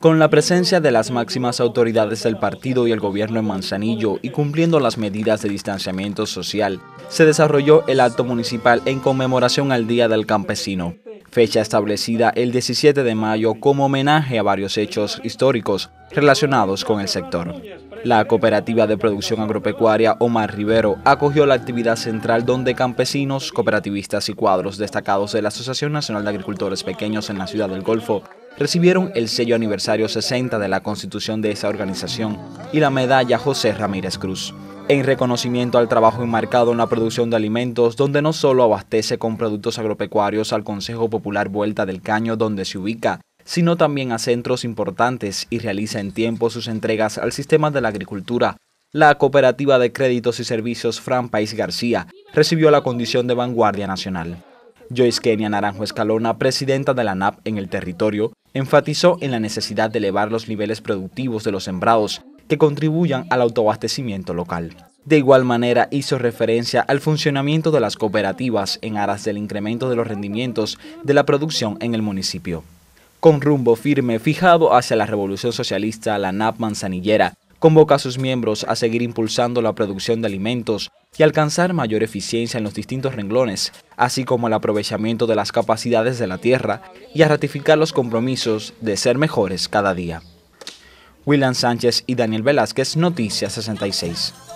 Con la presencia de las máximas autoridades del partido y el gobierno en Manzanillo y cumpliendo las medidas de distanciamiento social, se desarrolló el acto municipal en conmemoración al Día del Campesino, fecha establecida el 17 de mayo como homenaje a varios hechos históricos relacionados con el sector. La cooperativa de producción agropecuaria Omar Rivero acogió la actividad central donde campesinos, cooperativistas y cuadros destacados de la Asociación Nacional de Agricultores Pequeños en la Ciudad del Golfo recibieron el sello aniversario 60 de la constitución de esa organización y la medalla José Ramírez Cruz, en reconocimiento al trabajo enmarcado en la producción de alimentos, donde no solo abastece con productos agropecuarios al Consejo Popular Vuelta del Caño donde se ubica, sino también a centros importantes y realiza en tiempo sus entregas al sistema de la agricultura. La Cooperativa de Créditos y Servicios Fran País García recibió la condición de vanguardia nacional. Joyce Kenia Naranjo Escalona, presidenta de la NAP en el territorio, Enfatizó en la necesidad de elevar los niveles productivos de los sembrados que contribuyan al autoabastecimiento local. De igual manera hizo referencia al funcionamiento de las cooperativas en aras del incremento de los rendimientos de la producción en el municipio. Con rumbo firme fijado hacia la revolución socialista, la NAP manzanillera convoca a sus miembros a seguir impulsando la producción de alimentos y alcanzar mayor eficiencia en los distintos renglones, así como el aprovechamiento de las capacidades de la tierra y a ratificar los compromisos de ser mejores cada día. William Sánchez y Daniel Velázquez, Noticias 66.